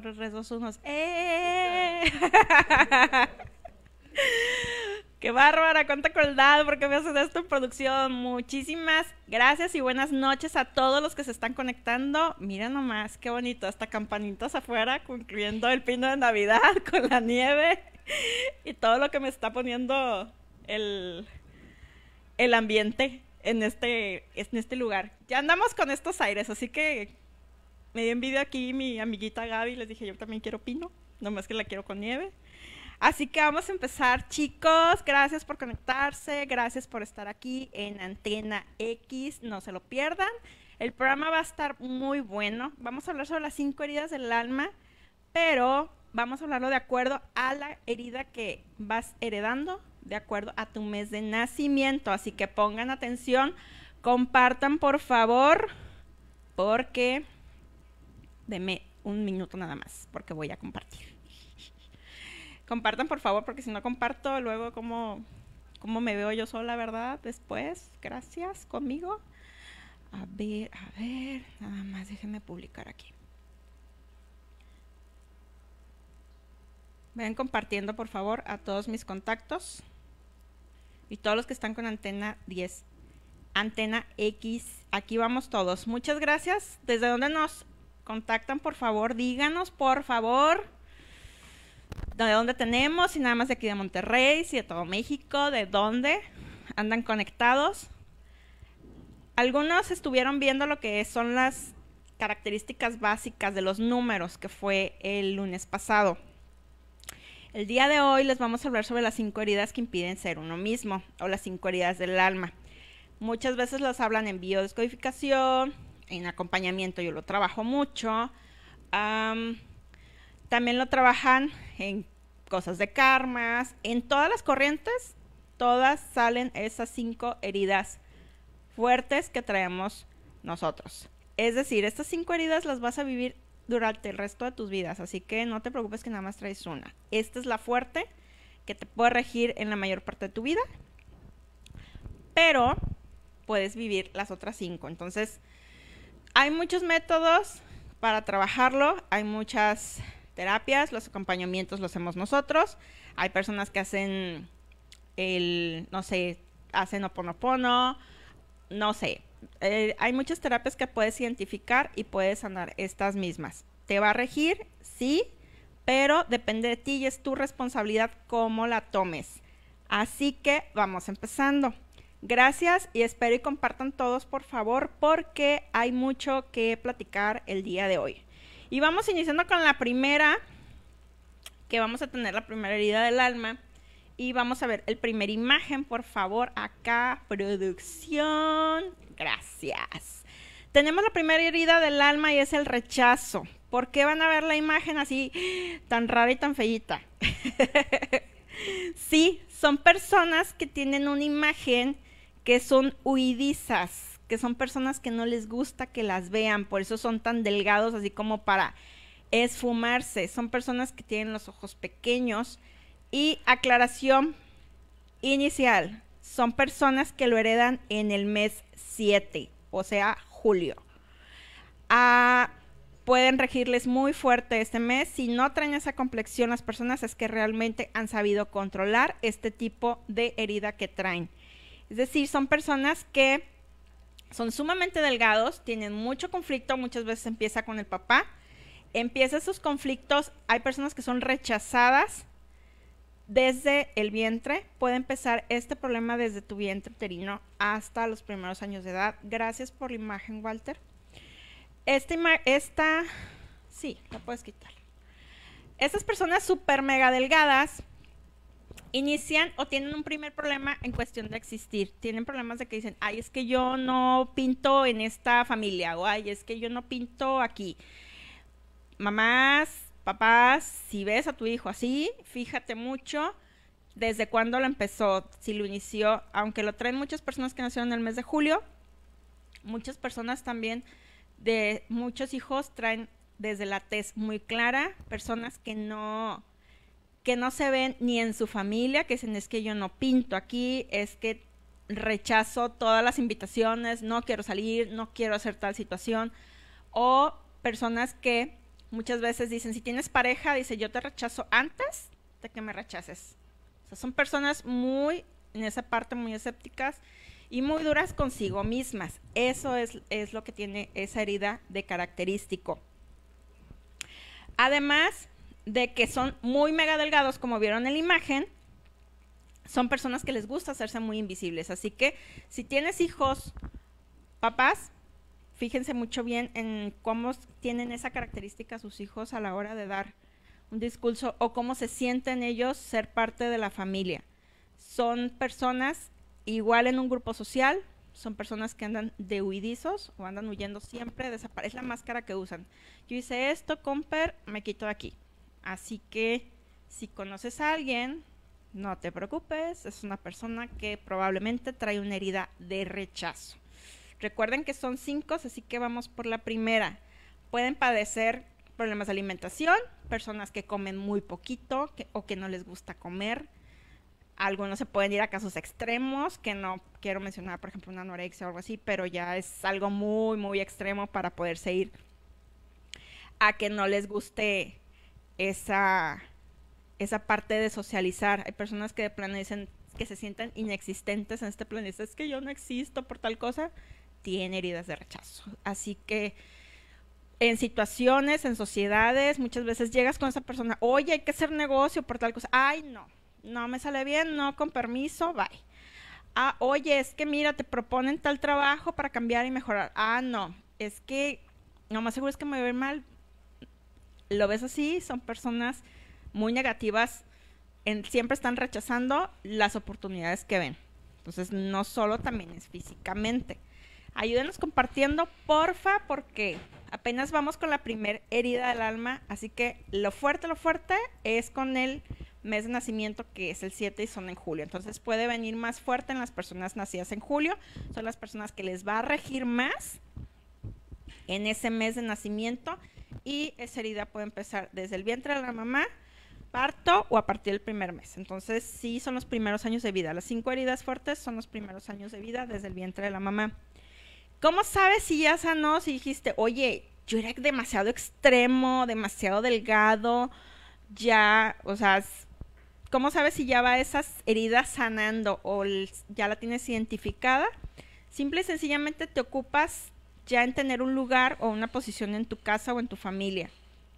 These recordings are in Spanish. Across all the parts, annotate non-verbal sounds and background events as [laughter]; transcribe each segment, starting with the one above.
Res, dos, unos. ¡Eh! [laughs] ¡Qué bárbara! ¡Cuánta crueldad! porque me hacen esto en producción? Muchísimas gracias y buenas noches a todos los que se están conectando. Mira nomás, qué bonito. Hasta campanitas afuera, concluyendo el pino de Navidad [laughs] con la nieve y todo lo que me está poniendo el, el ambiente en este, en este lugar. Ya andamos con estos aires, así que me dio envidia aquí mi amiguita Gaby, les dije yo también quiero pino, nomás que la quiero con nieve. Así que vamos a empezar, chicos. Gracias por conectarse, gracias por estar aquí en Antena X, no se lo pierdan. El programa va a estar muy bueno. Vamos a hablar sobre las cinco heridas del alma, pero vamos a hablarlo de acuerdo a la herida que vas heredando, de acuerdo a tu mes de nacimiento. Así que pongan atención, compartan por favor, porque Deme un minuto nada más, porque voy a compartir. Compartan, por favor, porque si no comparto, luego cómo, cómo me veo yo sola, ¿verdad? Después, gracias, conmigo. A ver, a ver, nada más déjenme publicar aquí. Ven compartiendo, por favor, a todos mis contactos y todos los que están con antena 10. Antena X, aquí vamos todos. Muchas gracias. ¿Desde dónde nos contactan, por favor, díganos, por favor, de dónde tenemos, si nada más de aquí de Monterrey, si de todo México, de dónde andan conectados. Algunos estuvieron viendo lo que son las características básicas de los números, que fue el lunes pasado. El día de hoy les vamos a hablar sobre las cinco heridas que impiden ser uno mismo, o las cinco heridas del alma. Muchas veces las hablan en biodescodificación, en acompañamiento yo lo trabajo mucho. también lo trabajan en cosas de karmas, en todas las corrientes, todas salen esas cinco heridas fuertes que traemos nosotros. Es decir, estas cinco heridas las vas a vivir durante el resto de tus vidas, así que no te preocupes que nada más traes una. Esta es la fuerte que te puede regir en la mayor parte de tu vida, pero puedes vivir las otras cinco. Entonces, hay muchos métodos para trabajarlo, hay muchas terapias, los acompañamientos los hacemos nosotros, hay personas que hacen el, no sé, hacen oponopono, no sé. Eh, hay muchas terapias que puedes identificar y puedes sanar estas mismas. ¿Te va a regir? Sí, pero depende de ti y es tu responsabilidad cómo la tomes. Así que vamos empezando. Gracias y espero y compartan todos por favor porque hay mucho que platicar el día de hoy. Y vamos iniciando con la primera, que vamos a tener la primera herida del alma. Y vamos a ver el primer imagen, por favor, acá, producción. Gracias. Tenemos la primera herida del alma y es el rechazo. ¿Por qué van a ver la imagen así tan rara y tan feíta? [laughs] sí, son personas que tienen una imagen que son huidizas, que son personas que no les gusta que las vean, por eso son tan delgados, así como para esfumarse. Son personas que tienen los ojos pequeños. Y aclaración inicial, son personas que lo heredan en el mes 7, o sea, julio. Ah, pueden regirles muy fuerte este mes. Si no traen esa complexión las personas es que realmente han sabido controlar este tipo de herida que traen. Es decir, son personas que son sumamente delgados, tienen mucho conflicto, muchas veces empieza con el papá, empieza sus conflictos, hay personas que son rechazadas desde el vientre, puede empezar este problema desde tu vientre uterino hasta los primeros años de edad. Gracias por la imagen, Walter. Esta, esta sí, la puedes quitar. Estas personas súper mega delgadas inician o tienen un primer problema en cuestión de existir. Tienen problemas de que dicen, ay, es que yo no pinto en esta familia o ay, es que yo no pinto aquí. Mamás, papás, si ves a tu hijo así, fíjate mucho desde cuándo lo empezó, si lo inició, aunque lo traen muchas personas que nacieron en el mes de julio, muchas personas también de muchos hijos traen desde la tez muy clara, personas que no que no se ven ni en su familia, que dicen es que yo no pinto aquí, es que rechazo todas las invitaciones, no quiero salir, no quiero hacer tal situación. O personas que muchas veces dicen, si tienes pareja, dice, yo te rechazo antes de que me rechaces. O sea, son personas muy, en esa parte, muy escépticas y muy duras consigo mismas. Eso es, es lo que tiene esa herida de característico. Además, de que son muy mega delgados, como vieron en la imagen, son personas que les gusta hacerse muy invisibles. Así que si tienes hijos, papás, fíjense mucho bien en cómo tienen esa característica sus hijos a la hora de dar un discurso o cómo se sienten ellos ser parte de la familia. Son personas igual en un grupo social, son personas que andan de huidizos o andan huyendo siempre, desaparece la máscara que usan. Yo hice esto, comper, me quito de aquí. Así que si conoces a alguien, no te preocupes, es una persona que probablemente trae una herida de rechazo. Recuerden que son cinco, así que vamos por la primera. Pueden padecer problemas de alimentación, personas que comen muy poquito o que no les gusta comer. Algunos se pueden ir a casos extremos, que no quiero mencionar, por ejemplo, una anorexia o algo así, pero ya es algo muy, muy extremo para poderse ir a que no les guste esa, esa parte de socializar. Hay personas que de plano dicen que se sienten inexistentes en este planeta. Es que yo no existo por tal cosa. Tiene heridas de rechazo. Así que en situaciones, en sociedades, muchas veces llegas con esa persona, oye, hay que hacer negocio por tal cosa. Ay, no, no me sale bien, no, con permiso, bye. Ah, oye, es que mira, te proponen tal trabajo para cambiar y mejorar. Ah, no, es que no más seguro es que me ve mal, lo ves así, son personas muy negativas, en, siempre están rechazando las oportunidades que ven. Entonces, no solo también es físicamente. Ayúdenos compartiendo, porfa, porque apenas vamos con la primer herida del alma, así que lo fuerte, lo fuerte es con el mes de nacimiento que es el 7 y son en julio. Entonces puede venir más fuerte en las personas nacidas en julio, son las personas que les va a regir más en ese mes de nacimiento y esa herida puede empezar desde el vientre de la mamá, parto o a partir del primer mes. Entonces, sí son los primeros años de vida. Las cinco heridas fuertes son los primeros años de vida desde el vientre de la mamá. ¿Cómo sabes si ya sanó? Si dijiste, oye, yo era demasiado extremo, demasiado delgado, ya, o sea, ¿cómo sabes si ya va esas heridas sanando o ya la tienes identificada? Simple y sencillamente te ocupas ya en tener un lugar o una posición en tu casa o en tu familia.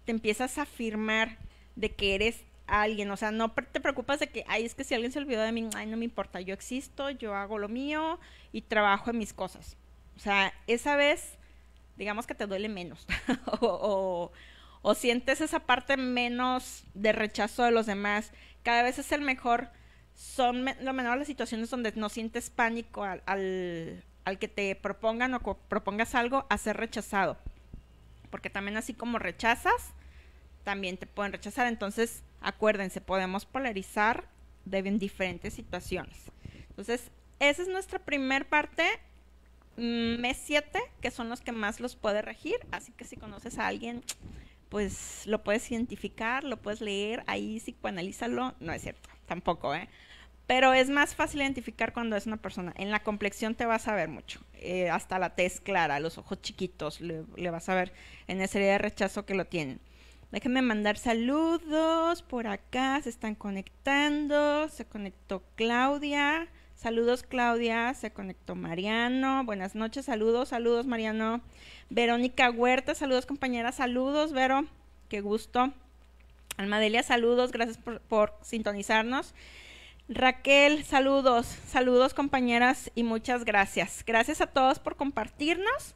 Te empiezas a afirmar de que eres alguien, o sea, no te preocupas de que, ay, es que si alguien se olvidó de mí, ay, no me importa, yo existo, yo hago lo mío y trabajo en mis cosas. O sea, esa vez, digamos que te duele menos [laughs] o, sientes esa parte menos de rechazo de los demás. Cada vez es el mejor son lo menor las situaciones donde no sientes pánico al, al que te propongan o propongas algo a ser rechazado. Porque también así como rechazas, también te pueden rechazar. Entonces, acuérdense, podemos polarizar de diferentes situaciones. Entonces, esa es nuestra primer parte, mm, mes 7, que son los que más los puede regir. Así que si conoces a alguien, pues lo puedes identificar, lo puedes leer, ahí psicoanalízalo. No es cierto, tampoco, ¿eh? pero es más fácil identificar cuando es una persona. En la complexión te vas a ver mucho, eh, hasta la tez clara, los ojos chiquitos, le, vas a ver en esa serie de rechazo que lo tienen. Déjenme mandar saludos por acá, se están conectando, se conectó Claudia. Saludos Claudia, se conectó Mariano. Buenas noches, saludos, saludos Mariano. Verónica Huerta, saludos compañera, saludos Vero, qué gusto. Almadelia, saludos, gracias por sintonizarnos. Raquel, saludos, saludos compañeras y muchas gracias. Gracias a todos por compartirnos.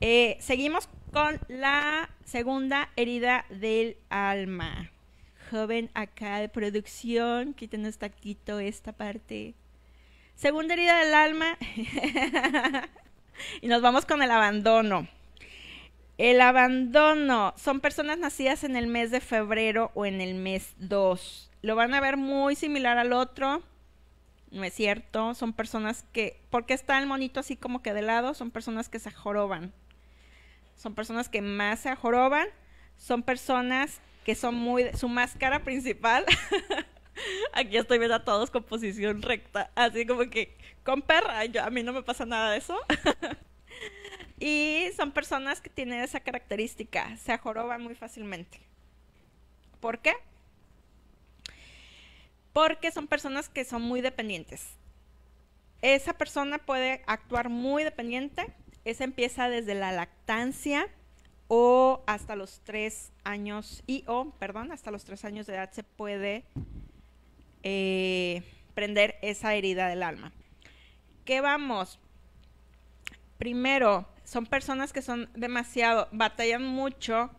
Eh, seguimos con la segunda herida del alma. Joven acá de producción, quítenos este taquito esta parte. Segunda herida del alma. [laughs] y nos vamos con el abandono. El abandono. Son personas nacidas en el mes de febrero o en el mes 2 lo van a ver muy similar al otro. No es cierto, son personas que, porque está el monito así como que de lado, son personas que se joroban. Son personas que más se joroban, son personas que son muy, su máscara principal, [laughs] aquí estoy viendo a todos con posición recta, así como que con perra, yo, a mí no me pasa nada de eso. [laughs] y son personas que tienen esa característica, se joroban muy fácilmente. ¿Por qué? porque son personas que son muy dependientes. Esa persona puede actuar muy dependiente, esa empieza desde la lactancia o hasta los tres años, y o, perdón, hasta los tres años de edad se puede eh, prender esa herida del alma. ¿Qué vamos? Primero, son personas que son demasiado, batallan mucho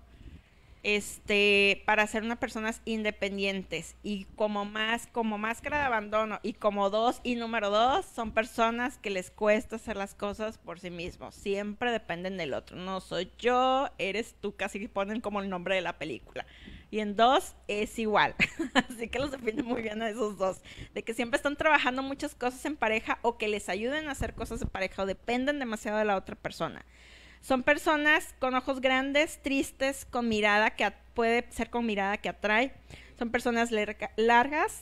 este, para ser unas personas independientes y como más, como máscara de abandono y como dos y número dos son personas que les cuesta hacer las cosas por sí mismos, siempre dependen del otro, no soy yo, eres tú, casi que ponen como el nombre de la película. Y en dos es igual, [laughs] así que los define muy bien a esos dos, de que siempre están trabajando muchas cosas en pareja o que les ayuden a hacer cosas en pareja o dependen demasiado de la otra persona. Son personas con ojos grandes, tristes, con mirada que puede ser con mirada que atrae. Son personas largas,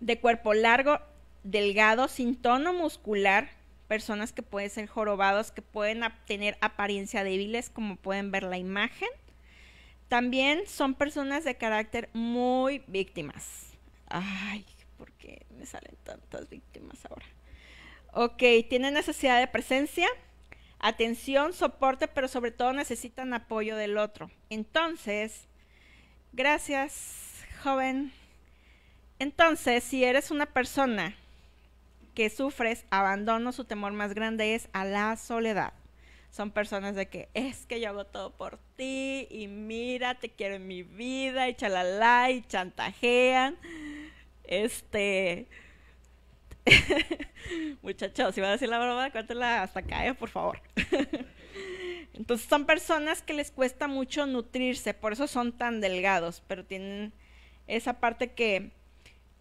de cuerpo largo, delgado, sin tono muscular, personas que pueden ser jorobados, que pueden tener apariencia débiles, como pueden ver la imagen. También son personas de carácter muy víctimas. Ay, ¿por qué me salen tantas víctimas ahora? Ok, tienen necesidad de presencia, atención, soporte, pero sobre todo necesitan apoyo del otro. Entonces, gracias, joven. Entonces, si eres una persona que sufres abandono, su temor más grande es a la soledad. Son personas de que es que yo hago todo por ti y mira, te quiero en mi vida y la y chantajean. Este, [laughs] Muchachos, si van a decir la broma, cuéntela hasta acá, eh, por favor. [laughs] Entonces son personas que les cuesta mucho nutrirse, por eso son tan delgados, pero tienen esa parte que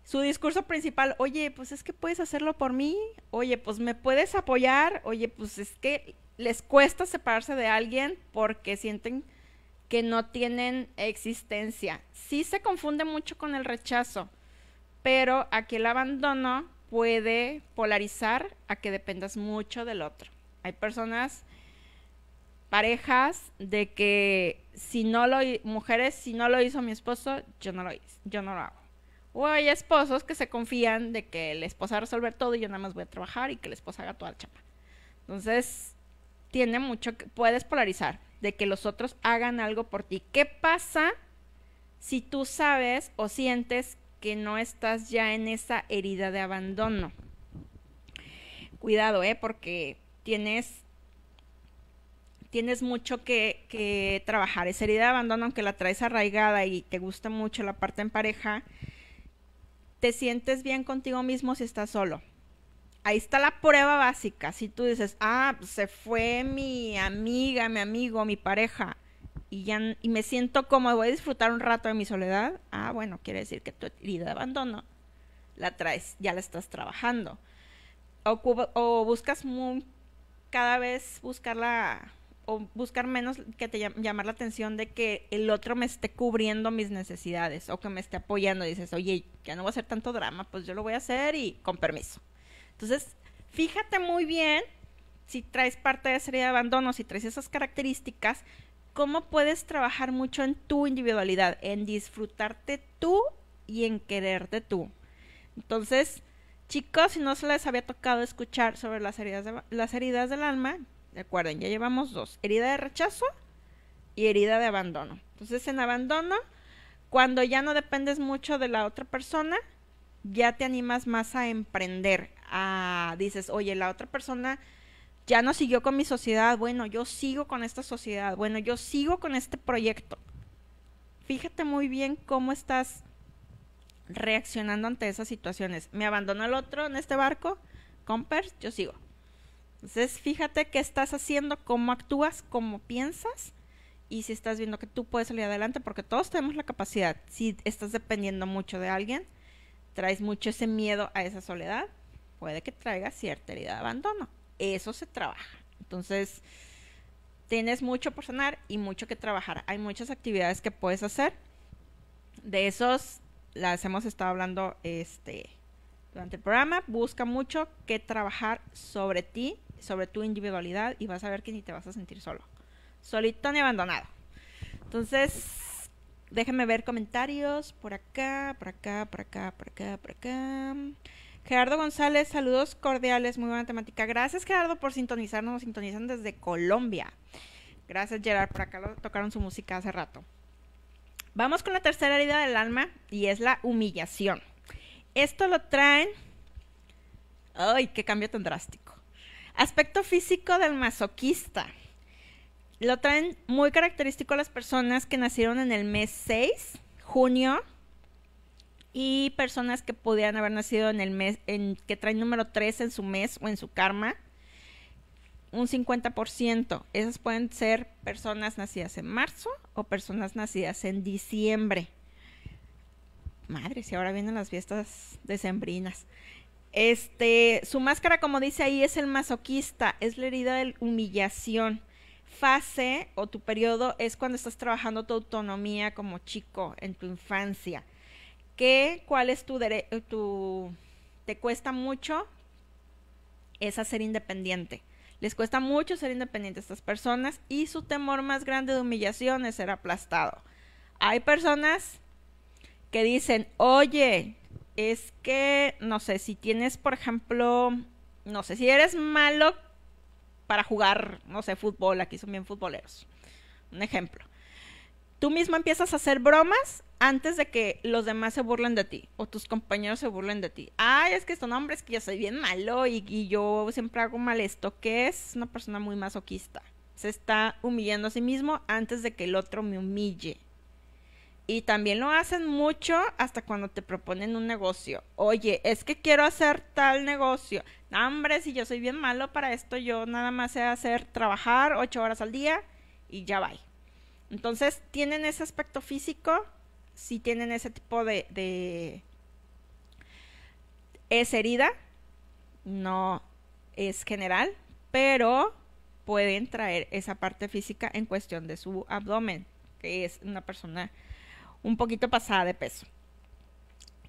su discurso principal, oye, pues es que puedes hacerlo por mí, oye, pues me puedes apoyar, oye, pues es que les cuesta separarse de alguien porque sienten que no tienen existencia. Sí se confunde mucho con el rechazo, pero aquí el abandono puede polarizar a que dependas mucho del otro. Hay personas, parejas, de que si no lo, mujeres, si no lo hizo mi esposo, yo no lo, yo no lo hago. O hay esposos que se confían de que el esposa va a resolver todo y yo nada más voy a trabajar y que la esposa haga toda la chapa. Entonces, tiene mucho que puedes polarizar de que los otros hagan algo por ti. ¿Qué pasa si tú sabes o sientes que no estás ya en esa herida de abandono. Cuidado, ¿eh? Porque tienes, tienes mucho que, que trabajar. Esa herida de abandono, aunque la traes arraigada y te gusta mucho la parte en pareja, te sientes bien contigo mismo si estás solo ahí está la prueba básica. Si tú dices, ah, se fue mi amiga, mi amigo, mi pareja, y me siento como voy a disfrutar un rato de mi soledad, ah, bueno, quiere decir que tu herida de abandono la traes, ya la estás trabajando. O, buscas cada vez buscarla o buscar menos que te llamar la atención de que el otro me esté cubriendo mis necesidades o que me esté apoyando. Dices, oye, ya no voy a hacer tanto drama, pues yo lo voy a hacer y con permiso. Entonces, fíjate muy bien si traes parte de esa herida de abandono, si traes esas características, cómo puedes trabajar mucho en tu individualidad, en disfrutarte tú y en quererte tú. Entonces, chicos, si no se les había tocado escuchar sobre las heridas, de, las heridas del alma, recuerden, ya llevamos dos, herida de rechazo y herida de abandono. Entonces, en abandono, cuando ya no dependes mucho de la otra persona, ya te animas más a emprender. A, dices, oye, la otra persona ya no siguió con mi sociedad, bueno, yo sigo con esta sociedad, bueno, yo sigo con este proyecto. Fíjate muy bien cómo estás reaccionando ante esas situaciones. Me abandonó el otro en este barco, compers, yo sigo. Entonces, fíjate qué estás haciendo, cómo actúas, cómo piensas y si estás viendo que tú puedes salir adelante, porque todos tenemos la capacidad. Si estás dependiendo mucho de alguien, traes mucho ese miedo a esa soledad, puede que traiga cierta herida de abandono eso se trabaja. Entonces, tienes mucho por sanar y mucho que trabajar. Hay muchas actividades que puedes hacer. De esos las hemos estado hablando este durante el programa. Busca mucho que trabajar sobre ti, sobre tu individualidad y vas a ver que ni te vas a sentir solo. Solito ni abandonado. Entonces, déjenme ver comentarios por acá, por acá, por acá, por acá. Por acá. Gerardo González, saludos cordiales, muy buena temática. Gracias Gerardo por sintonizarnos, nos sintonizan desde Colombia. Gracias Gerard, por acá tocaron su música hace rato. Vamos con la tercera herida del alma y es la humillación. Esto lo traen... ¡Ay, qué cambio tan drástico! Aspecto físico del masoquista. Lo traen muy característico a las personas que nacieron en el mes 6, junio, y personas que podían haber nacido en el mes, en, que traen número 3 en su mes o en su karma, un 50%. Esas pueden ser personas nacidas en marzo o personas nacidas en diciembre. Madre, si ahora vienen las fiestas decembrinas. Este, su máscara, como dice ahí, es el masoquista, es la herida de humillación. Fase o tu periodo es cuando estás trabajando tu autonomía como chico en tu infancia ¿Qué, ¿Cuál es tu, derecho? tu... te cuesta mucho? Es ser independiente. Les cuesta mucho ser independiente a estas personas y su temor más grande de humillación es ser aplastado. Hay personas que dicen, oye, es que, no sé, si tienes, por ejemplo, no sé, si eres malo para jugar, no sé, fútbol, aquí son bien futboleros. Un ejemplo tú mismo empiezas a hacer bromas antes de que los demás se burlen de ti o tus compañeros se burlen de ti. Ay, es que son hombres que yo soy bien malo y, yo siempre hago mal esto, que es una persona muy masoquista. Se está humillando a sí mismo antes de que el otro me humille. Y también lo hacen mucho hasta cuando te proponen un negocio. Oye, es que quiero hacer tal negocio. No, hombre, si yo soy bien malo para esto, yo nada más sé hacer trabajar ocho horas al día y ya va. Entonces, tienen ese aspecto físico, si tienen ese tipo de, es herida, no es general, pero pueden traer esa parte física en cuestión de su abdomen, que es una persona un poquito pasada de peso.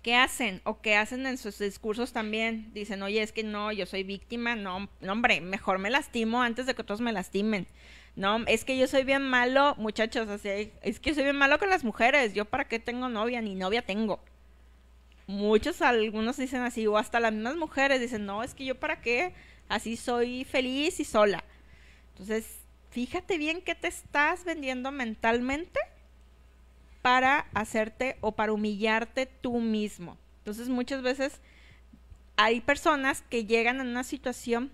¿Qué hacen? O qué hacen en sus discursos también. Dicen, oye, es que no, yo soy víctima, no hombre, mejor me lastimo antes de que otros me lastimen. No, es que yo soy bien malo, muchachos, así, es que soy bien malo con las mujeres. Yo para qué tengo novia, ni novia tengo. Muchos, algunos dicen así, o hasta las mismas mujeres dicen, no, es que yo para qué, así soy feliz y sola. Entonces, fíjate bien qué te estás vendiendo mentalmente para hacerte o para humillarte tú mismo. Entonces, muchas veces hay personas que llegan a una situación,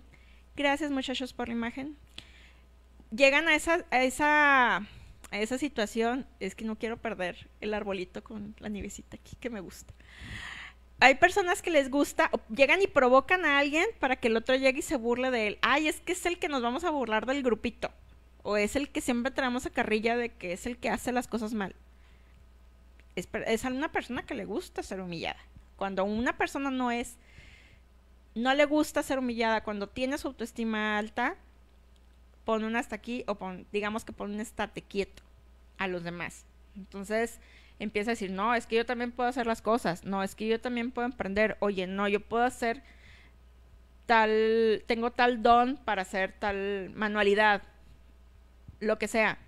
gracias muchachos por la imagen, llegan a esa, a esa, situación, es que no quiero perder el arbolito con la nievecita aquí que me gusta. Hay personas que les gusta, llegan y provocan a alguien para que el otro llegue y se burle de él. Ay, es que es el que nos vamos a burlar del grupito. O es el que siempre traemos a carrilla de que es el que hace las cosas mal. Es, es una persona que le gusta ser humillada. Cuando una persona no es, no le gusta ser humillada, cuando tiene su autoestima alta, pon un hasta aquí o digamos que pon un estate quieto a los demás. Entonces empieza a decir, no, es que yo también puedo hacer las cosas, no, es que yo también puedo emprender, oye, no, yo puedo hacer tal, tengo tal don para hacer tal manualidad, lo que sea,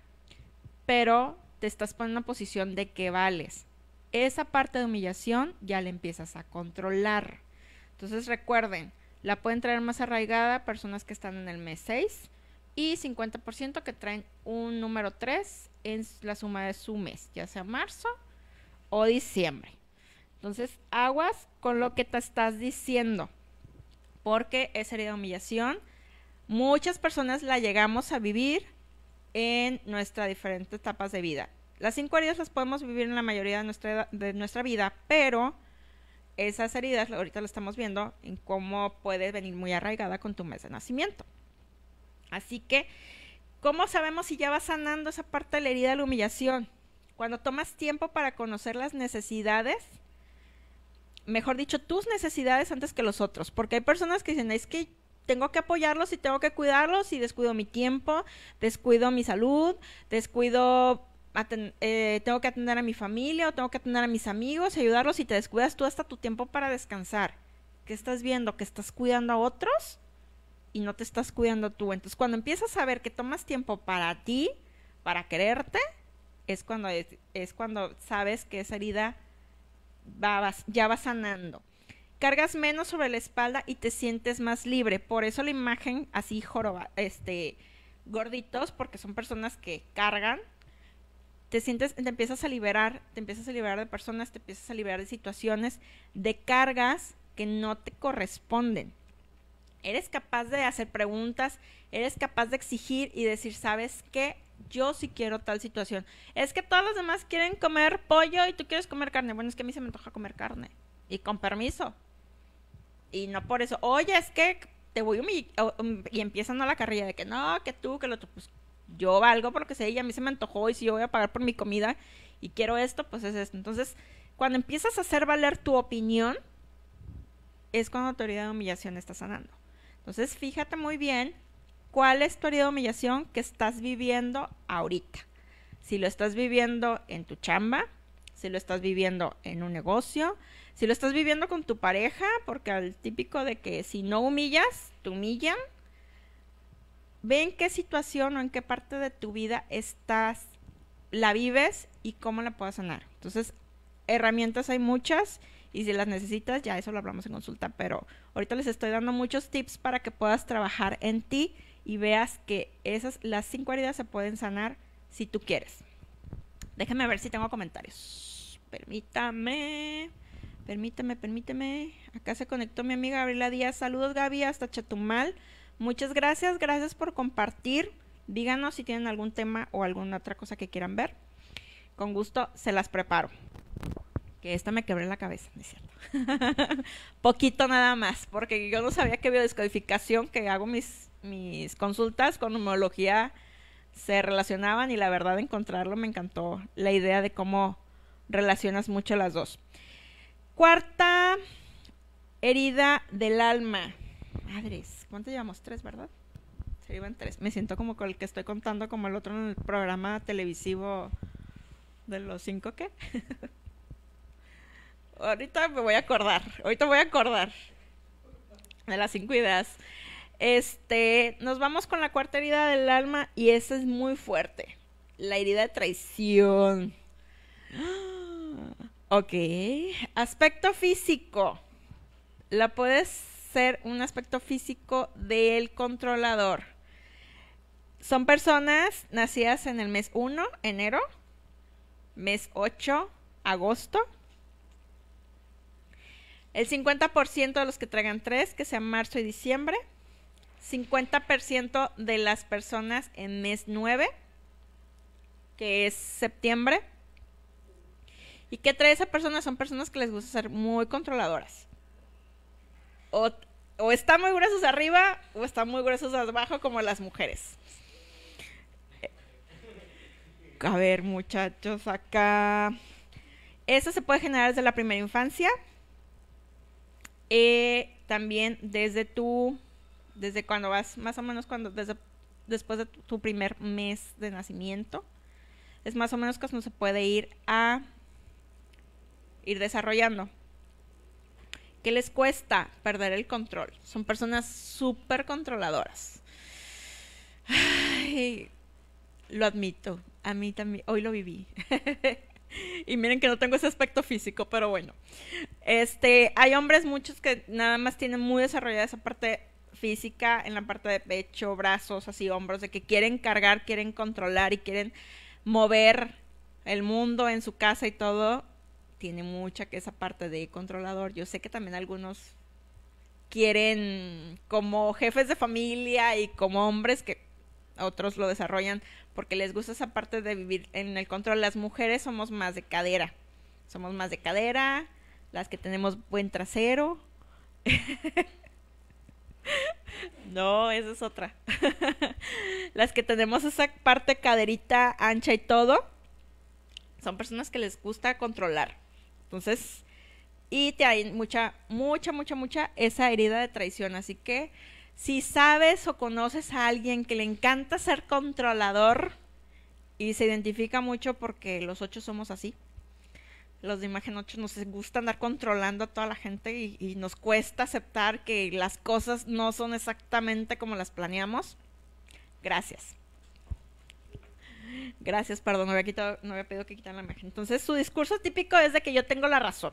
pero te estás poniendo en una posición de que vales. Esa parte de humillación ya la empiezas a controlar. Entonces recuerden, la pueden traer más arraigada personas que están en el mes 6 y 50% que traen un número 3 en la suma de su mes, ya sea marzo o diciembre. Entonces, aguas con lo que te estás diciendo, porque esa herida de humillación. Muchas personas la llegamos a vivir en nuestras diferentes etapas de vida. Las cinco heridas las podemos vivir en la mayoría de nuestra, de nuestra vida, pero esas heridas ahorita lo estamos viendo en cómo puede venir muy arraigada con tu mes de nacimiento. Así que, ¿cómo sabemos si ya va sanando esa parte de la herida de la humillación? Cuando tomas tiempo para conocer las necesidades, mejor dicho, tus necesidades antes que los otros, porque hay personas que dicen, es que tengo que apoyarlos y tengo que cuidarlos y descuido mi tiempo, descuido mi salud, descuido, eh, tengo que atender a mi familia o tengo que atender a mis amigos, ayudarlos y te descuidas tú hasta tu tiempo para descansar. ¿Qué estás viendo? ¿Que estás cuidando a otros? y no te estás cuidando tú. Entonces, cuando empiezas a ver que tomas tiempo para ti, para quererte, es cuando, es, cuando sabes que esa herida ya va sanando. Cargas menos sobre la espalda y te sientes más libre. Por eso la imagen así joroba, este, gorditos, porque son personas que cargan, te sientes, te empiezas a liberar, te empiezas a liberar de personas, te empiezas a liberar de situaciones, de cargas que no te corresponden eres capaz de hacer preguntas, eres capaz de exigir y decir, ¿sabes qué? Yo sí quiero tal situación. Es que todos los demás quieren comer pollo y tú quieres comer carne. Bueno, es que a mí se me antoja comer carne. Y con permiso. Y no por eso. Oye, es que te voy a um, Y empiezan a la carrilla de que no, que tú, que lo otro. Pues yo valgo por lo que sé y a mí se me antojó y si yo voy a pagar por mi comida y quiero esto, pues es esto. Entonces, cuando empiezas a hacer valer tu opinión, es cuando la autoridad de humillación está sanando. Entonces, fíjate muy bien cuál es tu herida de humillación que estás viviendo ahorita. Si lo estás viviendo en tu chamba, si lo estás viviendo en un negocio, si lo estás viviendo con tu pareja, porque al típico de que si no humillas, te humillan. Ve en qué situación o en qué parte de tu vida estás, la vives y cómo la puedas sanar. Entonces, herramientas hay muchas y si las necesitas, ya eso lo hablamos en consulta. Pero ahorita les estoy dando muchos tips para que puedas trabajar en ti y veas que esas, las cinco heridas se pueden sanar si tú quieres. Déjame ver si tengo comentarios. Permítame. Permítame, permítame. Acá se conectó mi amiga Gabriela Díaz. Saludos Gaby hasta Chatumal. Muchas gracias, gracias por compartir. Díganos si tienen algún tema o alguna otra cosa que quieran ver. Con gusto se las preparo que esta me quebré la cabeza, ¿no es cierto? [laughs] Poquito nada más, porque yo no sabía que biodescodificación, que hago mis, mis consultas con homología, se relacionaban y la verdad encontrarlo me encantó la idea de cómo relacionas mucho las dos. Cuarta herida del alma. Madres, ¿cuánto llevamos? Tres, ¿verdad? Se iban tres. Me siento como con el que estoy contando, como el otro en el programa televisivo de los cinco que. [laughs] Ahorita me voy a acordar. Ahorita voy a acordar de las cinco ideas. Este, nos vamos con la cuarta herida del alma y esa es muy fuerte. La herida de traición. [gasps] Ok. Aspecto físico. La puedes ser un aspecto físico del controlador. Son personas nacidas en el mes 1, enero, mes 8, agosto, el 50% de los que traigan tres, que sea marzo y diciembre. 50% de las personas en mes 9, que es septiembre. Y que trae esa persona son personas que les gusta ser muy controladoras. O, o están muy gruesos arriba o están muy gruesos abajo como las mujeres. A ver, muchachos, acá. Eso se puede generar desde la primera infancia y eh, también desde tu, desde cuando vas, más o menos cuando, desde, después de tu primer mes de nacimiento, es más o menos cuando se puede ir a ir desarrollando. ¿Qué les cuesta perder el control? Son personas súper controladoras. lo admito, a mí también, hoy lo viví. [laughs] [laughs] y miren que no tengo ese aspecto físico, pero bueno. Este, hay hombres muchos que nada más tienen muy desarrollada esa parte física en la parte de pecho, brazos, así hombros, de que quieren cargar, quieren controlar y quieren mover el mundo en su casa y todo. Tiene mucha que esa parte de controlador. Yo sé que también algunos quieren como jefes de familia y como hombres que otros lo desarrollan porque les gusta esa parte de vivir en el control. Las mujeres somos más de cadera, somos más de cadera, las que tenemos buen trasero. [laughs] no, esa es otra. [laughs] las que tenemos esa parte caderita ancha y todo, son personas que les gusta controlar. Entonces, y te hay mucha, mucha, mucha, mucha esa herida de traición. Así que si sabes o conoces a alguien que le encanta ser controlador y se identifica mucho porque los ocho somos así, los de imagen ocho nos gusta andar controlando a toda la gente y, nos cuesta aceptar que las cosas no son exactamente como las planeamos. Gracias. Gracias, perdón, no había, no había pedido que quitaran la imagen. Entonces, su discurso típico es de que yo tengo la razón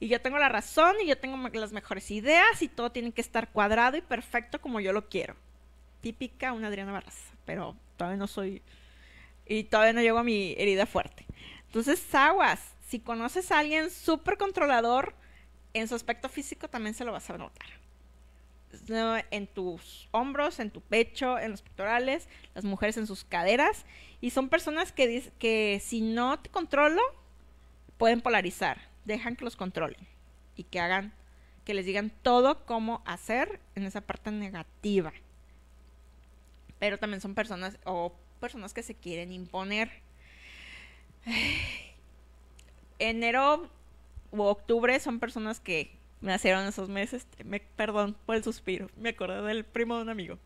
y yo tengo la razón y yo tengo las mejores ideas y todo tiene que estar cuadrado y perfecto como yo lo quiero. Típica una Adriana Barraza, pero todavía no soy y todavía no llego a mi herida fuerte. Entonces, aguas, si conoces a alguien súper controlador, en su aspecto físico también se lo vas a notar. En tus hombros, en tu pecho, en los pectorales, las mujeres en sus caderas. Y son personas que, que si no te controlo, pueden polarizar dejan que los controlen y que hagan, que les digan todo cómo hacer en esa parte negativa. Pero también son personas o personas que se quieren imponer. [sighs] Enero u octubre son personas que nacieron esos meses. perdón por el suspiro. Me acordé del primo de un amigo.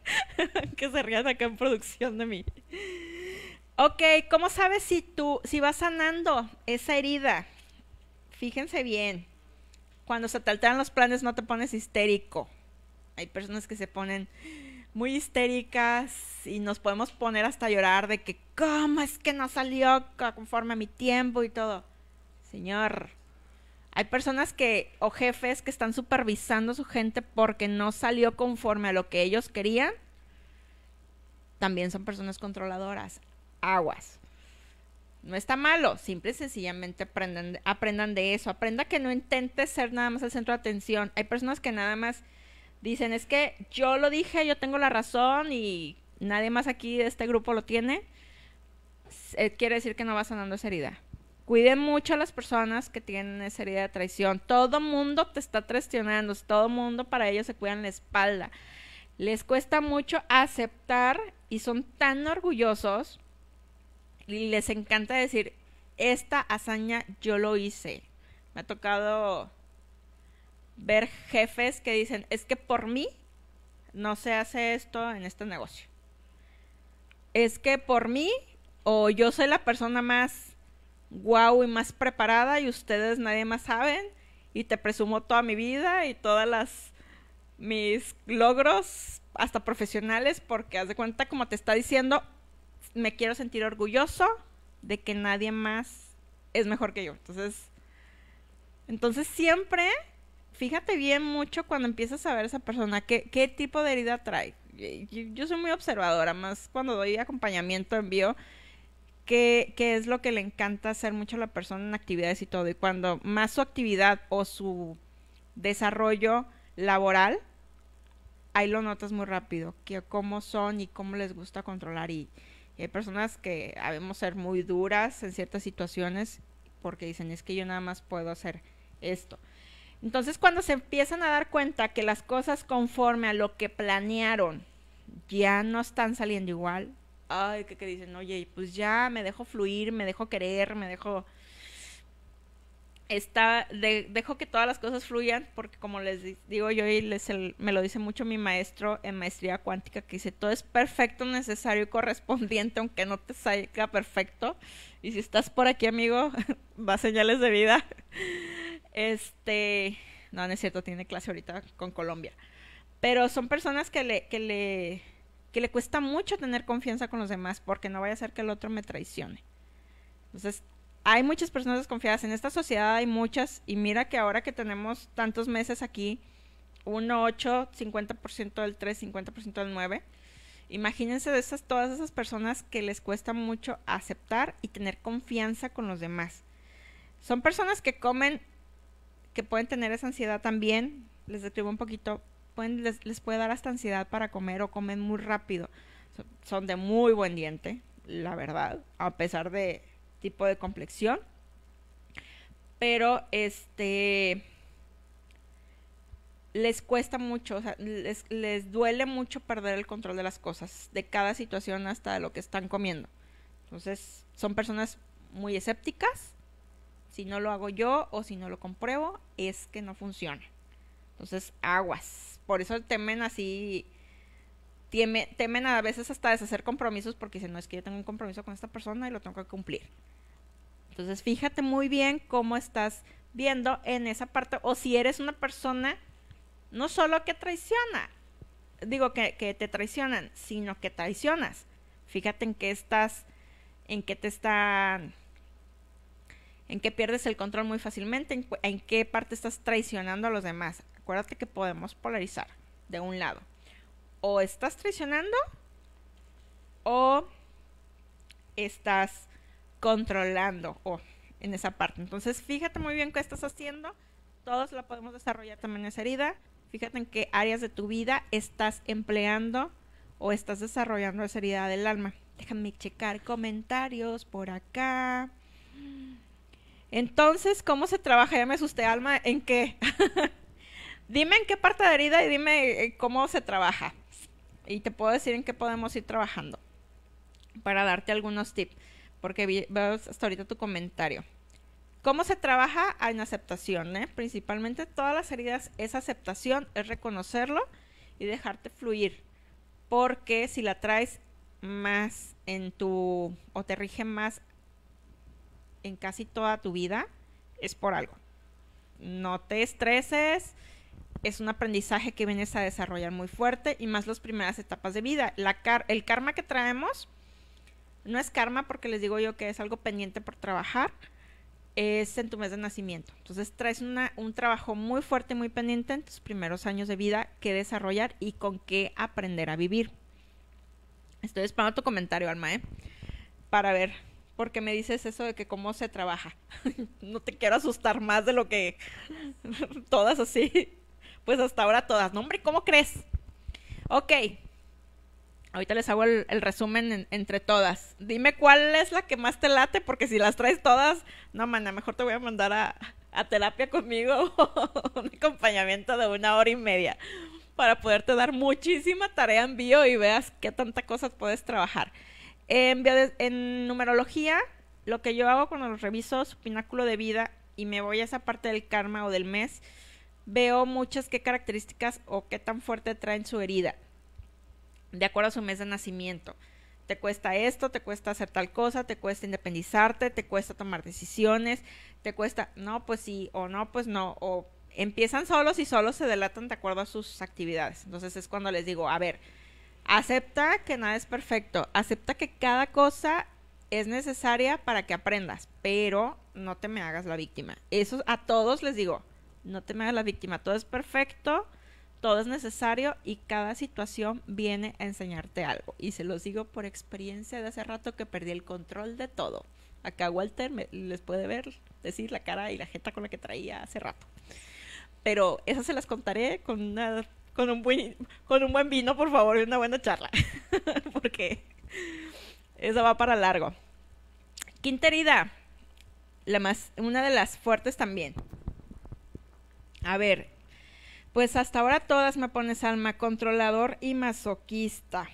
[laughs] que se rían acá en producción de mí. Ok, ¿cómo sabes si tú, si vas sanando esa herida? fíjense bien, cuando se alteran los planes no te pones histérico. Hay personas que se ponen muy histéricas y nos podemos poner hasta llorar de que, ¿cómo es que no salió conforme a mi tiempo y todo? Señor, hay personas que, o jefes que están supervisando a su gente porque no salió conforme a lo que ellos querían. También son personas controladoras. Aguas. No está malo, simple y sencillamente aprendan, de eso. Aprenda que no intentes ser nada más el centro de atención. Hay personas que nada más dicen, es que yo lo dije, yo tengo la razón y nadie más aquí de este grupo lo tiene. Eh, quiere decir que no va sanando esa herida. Cuiden mucho a las personas que tienen esa herida de traición. Todo mundo te está traicionando, todo mundo para ellos se cuidan la espalda. Les cuesta mucho aceptar y son tan orgullosos y les encanta decir, esta hazaña yo lo hice. Me ha tocado ver jefes que dicen, es que por mí no se hace esto en este negocio. Es que por mí o yo soy la persona más guau y más preparada y ustedes nadie más saben y te presumo toda mi vida y todas las mis logros hasta profesionales porque haz de cuenta como te está diciendo me quiero sentir orgulloso de que nadie más es mejor que yo. Entonces, entonces siempre fíjate bien mucho cuando empiezas a ver a esa persona, qué, qué tipo de herida trae. Yo, soy muy observadora, más cuando doy acompañamiento, envío, qué, es lo que le encanta hacer mucho a la persona en actividades y todo. Y cuando más su actividad o su desarrollo laboral, ahí lo notas muy rápido, que cómo son y cómo les gusta controlar y, hay eh, personas que habemos ser muy duras en ciertas situaciones porque dicen, es que yo nada más puedo hacer esto. Entonces, cuando se empiezan a dar cuenta que las cosas conforme a lo que planearon ya no están saliendo igual, ay, que, que dicen, oye, pues ya me dejo fluir, me dejo querer, me dejo está, dejo que todas las cosas fluyan, porque como les digo yo y les me lo dice mucho mi maestro en maestría cuántica, que dice, todo es perfecto, necesario y correspondiente, aunque no te salga perfecto. Y si estás por aquí, amigo, [laughs] va señales de vida. Este, no, no es cierto, tiene clase ahorita con Colombia. Pero son personas que le, que le, que le cuesta mucho tener confianza con los demás, porque no vaya a ser que el otro me traicione. Entonces, hay muchas personas desconfiadas. En esta sociedad hay muchas. Y mira que ahora que tenemos tantos meses aquí, 1, 8, 50% del 3, 50% del 9. Imagínense de esas, todas esas personas que les cuesta mucho aceptar y tener confianza con los demás. Son personas que comen, que pueden tener esa ansiedad también. Les describo un poquito. les, les puede dar hasta ansiedad para comer o comen muy rápido. son de muy buen diente, la verdad. A pesar de tipo de complexión. Pero este les cuesta mucho, les, duele mucho perder el control de las cosas, de cada situación hasta de lo que están comiendo. Entonces, son personas muy escépticas. Si no lo hago yo o si no lo compruebo, es que no funciona. Entonces, aguas. Por eso temen así, temen, temen a veces hasta deshacer compromisos porque dicen, no, es que yo tengo un compromiso con esta persona y lo tengo que cumplir. Entonces, fíjate muy bien cómo estás viendo en esa parte o si eres una persona no solo que traiciona, digo que, te traicionan, sino que traicionas. Fíjate en qué estás, en qué te están, en qué pierdes el control muy fácilmente, en qué parte estás traicionando a los demás. Acuérdate que podemos polarizar de un lado. O estás traicionando o estás controlando o en esa parte. Entonces, fíjate muy bien qué estás haciendo. Todos la podemos desarrollar también esa herida. Fíjate en qué áreas de tu vida estás empleando o estás desarrollando esa herida del alma. Déjame checar comentarios por acá. Entonces, ¿cómo se trabaja? Ya me asusté, alma, ¿en qué? [laughs] dime en qué parte de herida y dime eh, cómo se trabaja. Y te puedo decir en qué podemos ir trabajando para darte algunos tips porque veo hasta ahorita tu comentario. ¿Cómo se trabaja ah, en aceptación? ¿eh? Principalmente todas las heridas es aceptación, es reconocerlo y dejarte fluir. Porque si la traes más en tu, o te rige más en casi toda tu vida, es por algo. No te estreses, es un aprendizaje que vienes a desarrollar muy fuerte y más las primeras etapas de vida. el karma que traemos no es karma porque les digo yo que es algo pendiente por trabajar. Es en tu mes de nacimiento. Entonces traes un trabajo muy fuerte, y muy pendiente en tus primeros años de vida que desarrollar y con qué aprender a vivir. Estoy esperando tu comentario, Alma, ¿eh? Para ver, por qué me dices eso de que cómo se trabaja. [laughs] no te quiero asustar más de lo que [laughs] todas así. Pues hasta ahora todas. No, hombre, ¿cómo crees? Ok, Ahorita les hago el, resumen entre todas. Dime cuál es la que más te late, porque si las traes todas, no, mana, mejor te voy a mandar a, terapia conmigo, [laughs] un acompañamiento de una hora y media, para poderte dar muchísima tarea en bio y veas qué tantas cosas puedes trabajar. En, en numerología, lo que yo hago cuando reviso su pináculo de vida y me voy a esa parte del karma o del mes, veo muchas qué características o qué tan fuerte traen su herida de acuerdo a su mes de nacimiento. Te cuesta esto, te cuesta hacer tal cosa, te cuesta independizarte, te cuesta tomar decisiones, te cuesta, no, pues sí, o no, pues no, o empiezan solos y solos se delatan de acuerdo a sus actividades. Entonces es cuando les digo, a ver, acepta que nada es perfecto, acepta que cada cosa es necesaria para que aprendas, pero no te me hagas la víctima. Eso a todos les digo, no te me hagas la víctima, todo es perfecto, todo es necesario y cada situación viene a enseñarte algo. Y se los digo por experiencia de hace rato que perdí el control de todo. Acá Walter les puede ver, decir la cara y la jeta con la que traía hace rato. Pero esas se las contaré con, una, con, un, buen, con un buen vino, por favor, y una buena charla. [laughs] Porque eso va para largo. Quinterida, la más, una de las fuertes también. A ver, pues hasta ahora todas me pones alma, controlador y masoquista.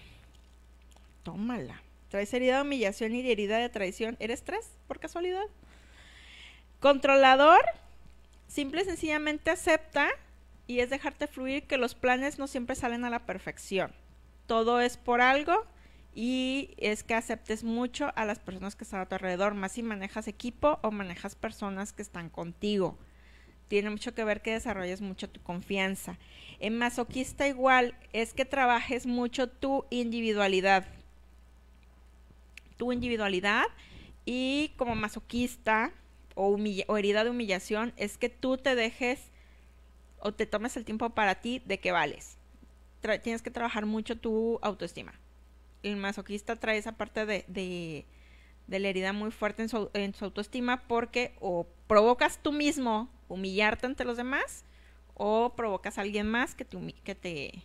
Tómala. ¿Traes herida de humillación y herida de traición? ¿Eres tres, por casualidad? Controlador, simple y sencillamente acepta y es dejarte fluir que los planes no siempre salen a la perfección. Todo es por algo y es que aceptes mucho a las personas que están a tu alrededor, más si manejas equipo o manejas personas que están contigo tiene mucho que ver que desarrolles mucho tu confianza. En masoquista igual es que trabajes mucho tu individualidad. Tu individualidad y como masoquista o, herida de humillación es que tú te dejes o te tomes el tiempo para ti de que vales. tienes que trabajar mucho tu autoestima. El masoquista trae esa parte de de la herida muy fuerte en su, autoestima porque o provocas tú mismo humillarte ante los demás o provocas a alguien más que te, que te,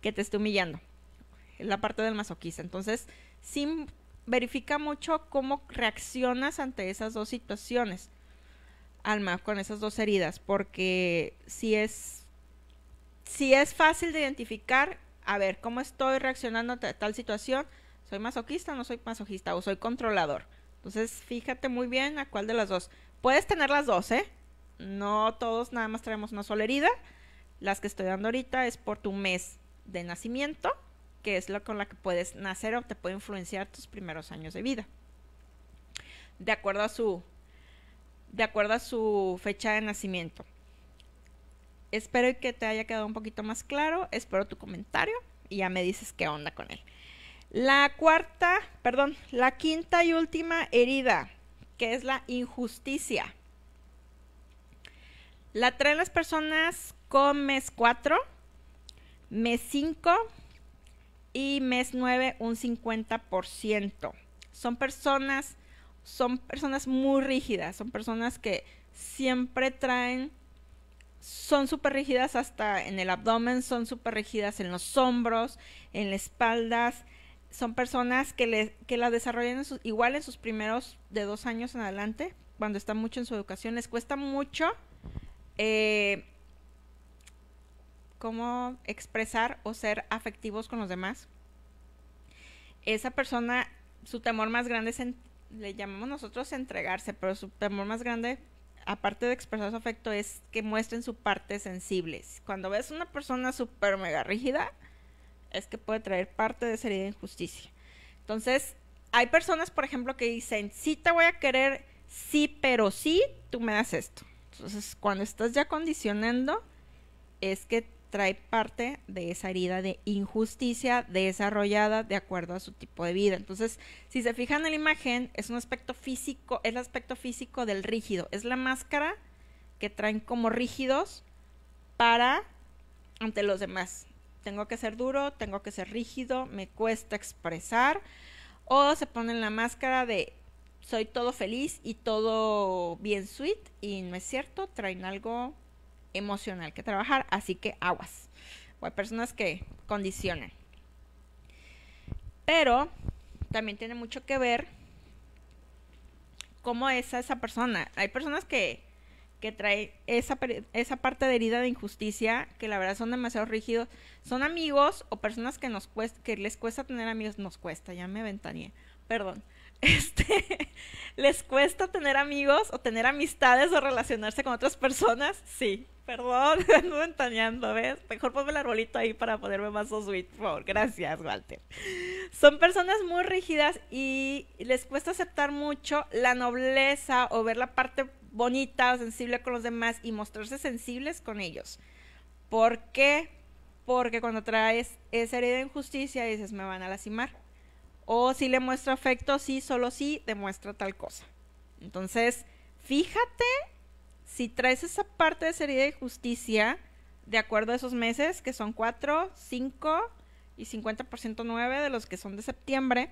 que te esté humillando. Es la parte del masoquista. Entonces, si verifica mucho cómo reaccionas ante esas dos situaciones, alma, con esas dos heridas, porque si es, si es fácil de identificar, a ver, ¿cómo estoy reaccionando ante tal situación? ¿Soy masoquista no soy masoquista? ¿O soy controlador? Entonces, fíjate muy bien a cuál de las dos. Puedes tener las dos, ¿eh? No todos nada más traemos una sola herida. Las que estoy dando ahorita es por tu mes de nacimiento, que es lo con la que puedes nacer o te puede influenciar tus primeros años de vida. De acuerdo a su de acuerdo a su fecha de nacimiento. Espero que te haya quedado un poquito más claro, espero tu comentario y ya me dices qué onda con él. La cuarta, perdón, la quinta y última herida, que es la injusticia. La traen las personas con mes 4, mes 5 y mes 9 un 50%. Son personas son personas muy rígidas, son personas que siempre traen son súper rígidas hasta en el abdomen, son súper rígidas en los hombros, en las espaldas, son personas que, le, la desarrollan igual en sus primeros de dos años en adelante, cuando están mucho en su educación, les cuesta mucho eh, cómo expresar o ser afectivos con los demás. Esa persona, su temor más grande es, le llamamos nosotros entregarse, pero su temor más grande, aparte de expresar su afecto, es que muestren su parte sensibles. Cuando ves una persona súper mega rígida, es que puede traer parte de esa herida de injusticia. Entonces, hay personas, por ejemplo, que dicen, sí te voy a querer, sí, pero sí, tú me das esto. Entonces, cuando estás ya condicionando, es que trae parte de esa herida de injusticia desarrollada de acuerdo a su tipo de vida. Entonces, si se fijan en la imagen, es un aspecto físico, es el aspecto físico del rígido, es la máscara que traen como rígidos para ante los demás tengo que ser duro, tengo que ser rígido, me cuesta expresar. O se ponen la máscara de soy todo feliz y todo bien sweet y no es cierto, traen algo emocional que trabajar, así que aguas. O hay personas que condicionan. Pero también tiene mucho que ver cómo es esa persona. Hay personas que que trae esa, esa parte de herida de injusticia, que la verdad son demasiado rígidos. Son amigos o personas que, nos que les cuesta tener amigos, nos cuesta, ya me ventañé perdón. [laughs] Este, les cuesta tener amigos o tener amistades o relacionarse con otras personas, sí. Perdón, [laughs] ando ventaneando, ¿ves? Mejor ponme el arbolito ahí para ponerme más sweet, por favor. Gracias, Walter. Son personas muy rígidas y les cuesta aceptar mucho la nobleza o ver la parte bonita sensible con los demás y mostrarse sensibles con ellos. ¿Por qué? Porque cuando traes esa herida de injusticia dices, me van a lastimar. O si le muestro afecto, sí, solo sí, demuestra tal cosa. Entonces, fíjate si traes esa parte de esa herida de injusticia, de acuerdo a esos meses, que son 4, 5 y 50% 9 de los que son de septiembre,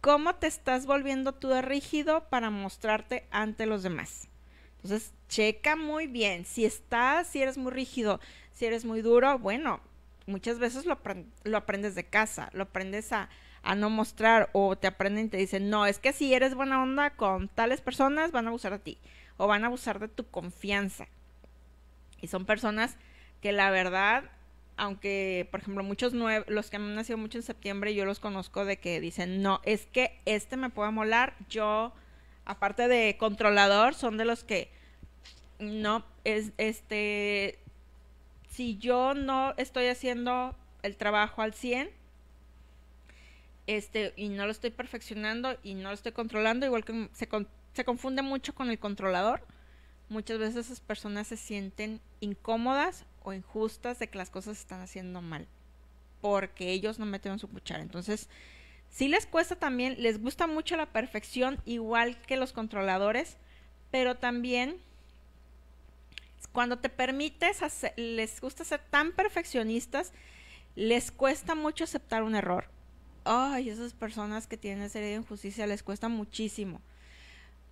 cómo te estás volviendo tú de rígido para mostrarte ante los demás. Entonces, checa muy bien. Si estás, si eres muy rígido, si eres muy duro, bueno, muchas veces lo, aprendes de casa, lo aprendes a, no mostrar o te aprenden y te dicen, no, es que si eres buena onda con tales personas, van a abusar de ti o van a abusar de tu confianza. Y son personas que la verdad, aunque, por ejemplo, muchos nuevos, los que han nacido mucho en septiembre, yo los conozco de que dicen, no, es que este me puede molar, yo aparte de controlador, son de los que no, es, este, si yo no estoy haciendo el trabajo al 100, este, y no lo estoy perfeccionando y no lo estoy controlando, igual que se, se confunde mucho con el controlador, muchas veces esas personas se sienten incómodas o injustas de que las cosas están haciendo mal, porque ellos no meten su cuchara. Entonces, Sí les cuesta también, les gusta mucho la perfección, igual que los controladores, pero también cuando te permites, les gusta ser tan perfeccionistas, les cuesta mucho aceptar un error. Ay, esas personas que tienen esa herida en injusticia les cuesta muchísimo.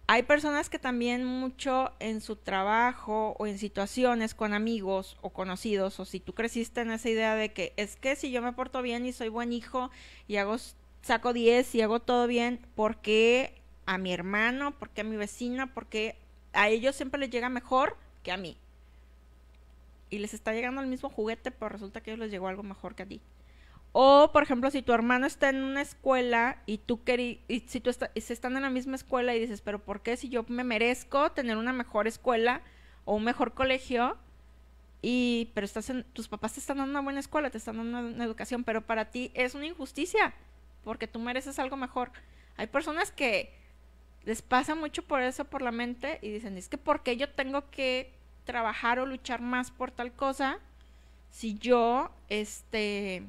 Hay personas que también mucho en su trabajo o en situaciones con amigos o conocidos, o si tú creciste en esa idea de que es que si yo me porto bien y soy buen hijo y hago saco 10 y hago todo bien, ¿por qué a mi hermano? ¿Por qué a mi vecina? ¿Por qué a ellos siempre les llega mejor que a mí? Y les está llegando el mismo juguete, pero resulta que a ellos les llegó algo mejor que a ti. O, por ejemplo, si tu hermano está en una escuela y tú y si tú se están en la misma escuela y dices, pero ¿por qué si yo me merezco tener una mejor escuela o un mejor colegio? Y, pero estás en, tus papás te están dando una buena escuela, te están dando una, una educación, pero para ti es una injusticia porque tú mereces algo mejor. Hay personas que les pasa mucho por eso por la mente y dicen, es que porque yo tengo que trabajar o luchar más por tal cosa si yo este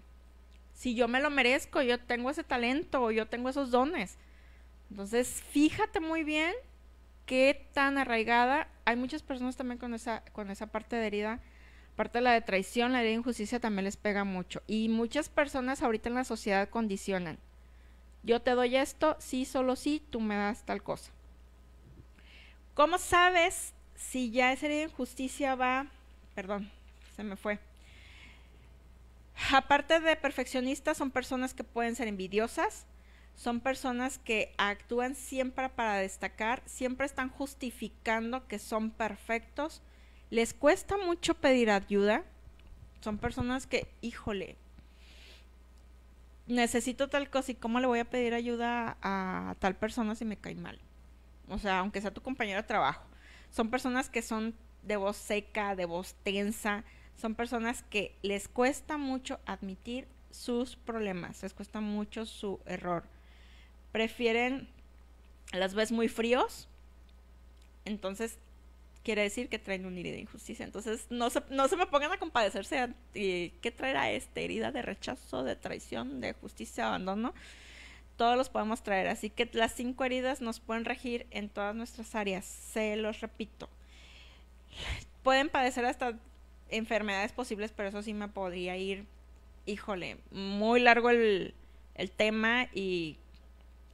si yo me lo merezco, yo tengo ese talento o yo tengo esos dones. Entonces, fíjate muy bien qué tan arraigada. Hay muchas personas también con esa con esa parte de herida aparte de la de traición, la herida de injusticia también les pega mucho. Y muchas personas ahorita en la sociedad condicionan. Yo te doy esto, sí, solo sí, tú me das tal cosa. ¿Cómo sabes si ya esa injusticia va, perdón, se me fue. Aparte de perfeccionistas, son personas que pueden ser envidiosas, son personas que actúan siempre para destacar, siempre están justificando que son perfectos, les cuesta mucho pedir ayuda, son personas que, híjole, necesito tal cosa y cómo le voy a pedir ayuda a, tal persona si me cae mal. O sea, aunque sea tu compañero de trabajo. Son personas que son de voz seca, de voz tensa. Son personas que les cuesta mucho admitir sus problemas, les cuesta mucho su error. Prefieren, las ves muy fríos. Entonces quiere decir que traen una herida de injusticia. Entonces, no se, no se me pongan a compadecerse qué traerá esta herida de rechazo, de traición, de justicia, abandono. Todos los podemos traer. Así que las cinco heridas nos pueden regir en todas nuestras áreas. Se los repito. Pueden padecer hasta enfermedades posibles, pero eso sí me podría ir, híjole, muy largo el, el tema y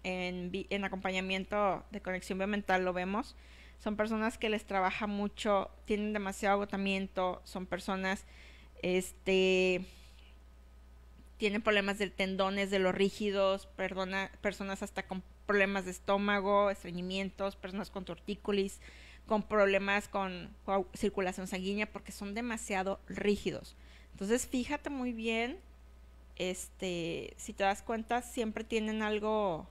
en, en acompañamiento de conexión biomental lo vemos son personas que les trabaja mucho, tienen demasiado agotamiento, son personas, este, tienen problemas de tendones, de los rígidos, perdona, personas hasta con problemas de estómago, estreñimientos, personas con tortícolis, con problemas con circulación sanguínea, porque son demasiado rígidos. Entonces, fíjate muy bien, este, si te das cuenta, siempre tienen algo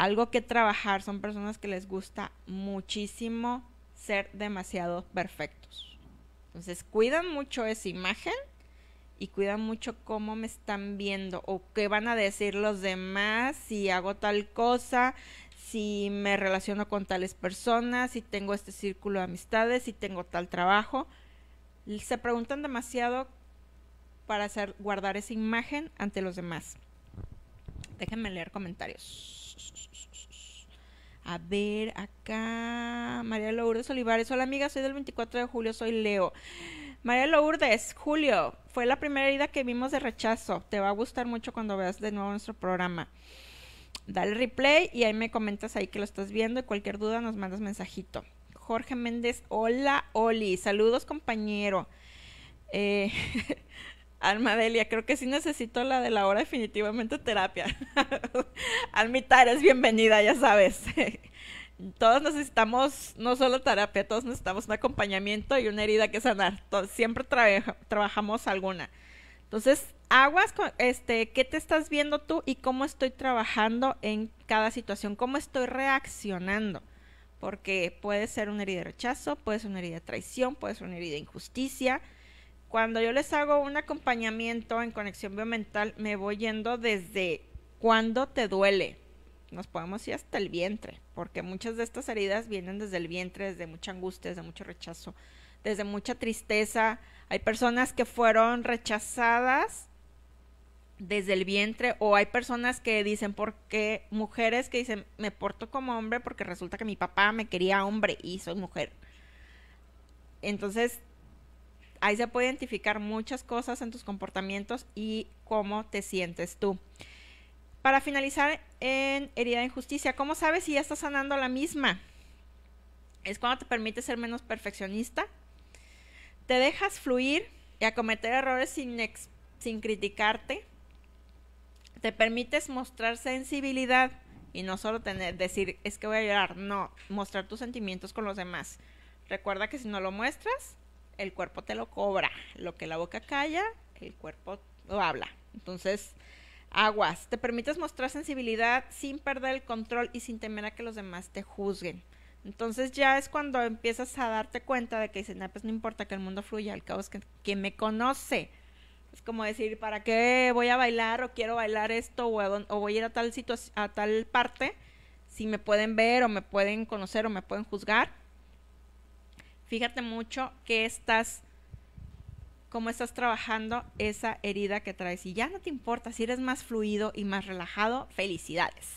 algo que trabajar son personas que les gusta muchísimo ser demasiado perfectos. Entonces cuidan mucho esa imagen y cuidan mucho cómo me están viendo o qué van a decir los demás si hago tal cosa, si me relaciono con tales personas, si tengo este círculo de amistades, si tengo tal trabajo. Se preguntan demasiado para hacer guardar esa imagen ante los demás. Déjenme leer comentarios. A ver, acá. María Lourdes Olivares. Hola, amiga. Soy del 24 de julio. Soy Leo. María Lourdes, Julio. Fue la primera herida que vimos de rechazo. Te va a gustar mucho cuando veas de nuevo nuestro programa. Dale replay y ahí me comentas ahí que lo estás viendo y cualquier duda nos mandas mensajito. Jorge Méndez, hola Oli, saludos compañero. Eh, [laughs] Alma creo que sí necesito la de la hora definitivamente terapia. [laughs] Almita, eres bienvenida, ya sabes. [laughs] todos necesitamos no solo terapia, todos necesitamos un acompañamiento y una herida que sanar. siempre trabajamos alguna. Entonces, aguas, este, ¿qué te estás viendo tú y cómo estoy trabajando en cada situación? ¿Cómo estoy reaccionando? Porque puede ser una herida de rechazo, puede ser una herida de traición, puede ser una herida de injusticia cuando yo les hago un acompañamiento en conexión biomental, me voy yendo desde cuándo te duele. Nos podemos ir hasta el vientre, porque muchas de estas heridas vienen desde el vientre, desde mucha angustia, desde mucho rechazo, desde mucha tristeza. Hay personas que fueron rechazadas desde el vientre o hay personas que dicen porque mujeres que dicen me porto como hombre porque resulta que mi papá me quería hombre y soy mujer. Entonces ahí se puede identificar muchas cosas en tus comportamientos y cómo te sientes tú. Para finalizar en herida de injusticia, ¿cómo sabes si ya estás sanando la misma? Es cuando te permite ser menos perfeccionista, te dejas fluir y acometer errores sin, sin criticarte, te permites mostrar sensibilidad y no solo tener, decir es que voy a llorar, no, mostrar tus sentimientos con los demás. Recuerda que si no lo muestras, el cuerpo te lo cobra. Lo que la boca calla, el cuerpo lo habla. Entonces, aguas, te permites mostrar sensibilidad sin perder el control y sin temer a que los demás te juzguen. Entonces ya es cuando empiezas a darte cuenta de que dicen, pues no importa que el mundo fluya, al cabo es que, me conoce. Es como decir, ¿para qué voy a bailar o quiero bailar esto o, voy a ir a tal, a tal parte? Si me pueden ver o me pueden conocer o me pueden juzgar fíjate mucho que estás, cómo estás trabajando esa herida que traes. Y ya no te importa, si eres más fluido y más relajado, felicidades.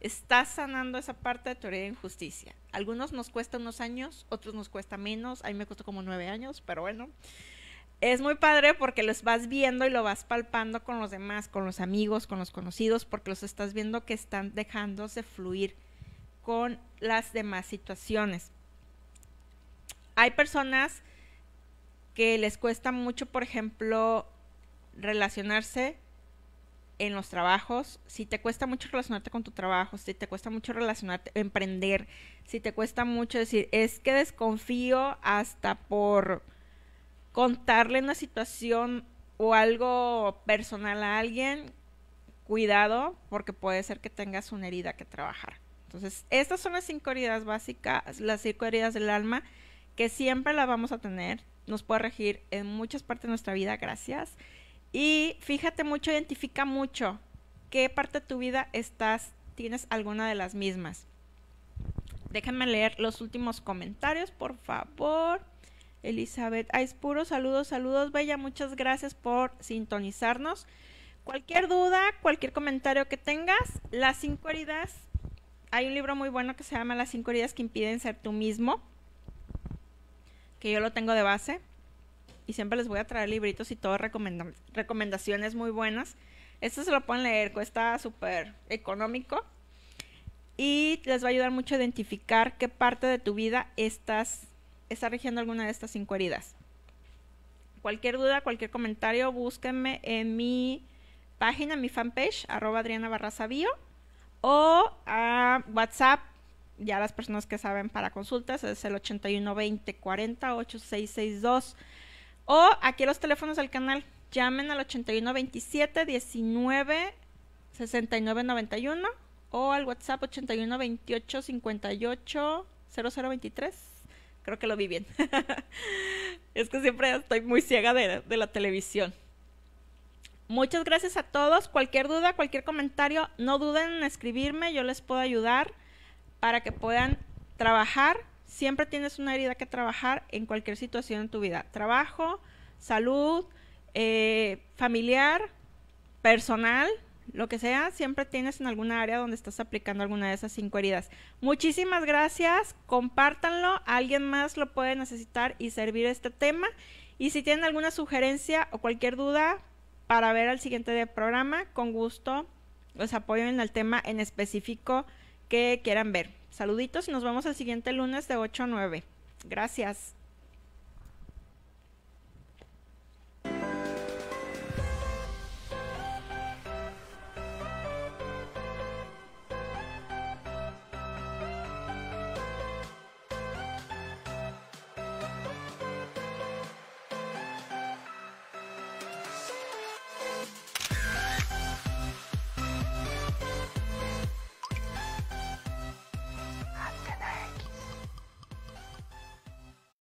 Estás sanando esa parte de tu herida de injusticia. Algunos nos cuesta unos años, otros nos cuesta menos. A mí me costó como nueve años, pero bueno. Es muy padre porque los vas viendo y lo vas palpando con los demás, con los amigos, con los conocidos, porque los estás viendo que están dejándose fluir con las demás situaciones hay personas que les cuesta mucho, por ejemplo, relacionarse en los trabajos, si te cuesta mucho relacionarte con tu trabajo, si te cuesta mucho relacionarte, emprender, si te cuesta mucho decir, es que desconfío hasta por contarle una situación o algo personal a alguien, cuidado, porque puede ser que tengas una herida que trabajar. Entonces, estas son las cinco heridas básicas, las cinco heridas del alma que siempre la vamos a tener, nos puede regir en muchas partes de nuestra vida, gracias. Y fíjate mucho, identifica mucho qué parte de tu vida estás, tienes alguna de las mismas. Déjenme leer los últimos comentarios, por favor. Elizabeth, ay, puro saludos, saludos, Bella, muchas gracias por sintonizarnos. Cualquier duda, cualquier comentario que tengas, las cinco heridas, hay un libro muy bueno que se llama Las cinco heridas que impiden ser tú mismo que yo lo tengo de base. Y siempre les voy a traer libritos y todas recomendaciones muy buenas. Esto se lo pueden leer, cuesta súper económico. Y les va a ayudar mucho a identificar qué parte de tu vida estás, está regiendo alguna de estas cinco heridas. Cualquier duda, cualquier comentario, búsquenme en mi página, mi fanpage, arroba Adriana Barraza Bio, o a WhatsApp ya las personas que saben para consultas es el 81 20 40 8662 o aquí los teléfonos del canal llamen al 81 27 19 69 91 o al WhatsApp 81 28 58 23. creo que lo vi bien [laughs] es que siempre estoy muy ciega de, de la televisión Muchas gracias a todos. Cualquier duda, cualquier comentario, no duden en escribirme, yo les puedo ayudar para que puedan trabajar. Siempre tienes una herida que trabajar en cualquier situación en tu vida. Trabajo, salud, eh, familiar, personal, lo que sea, siempre tienes en alguna área donde estás aplicando alguna de esas cinco heridas. Muchísimas gracias, compártanlo, alguien más lo puede necesitar y servir este tema. Y si tienen alguna sugerencia o cualquier duda para ver al siguiente programa, con gusto los apoyo en el tema en específico que quieran ver. Saluditos y nos vemos el siguiente lunes de 8 a 9. Gracias.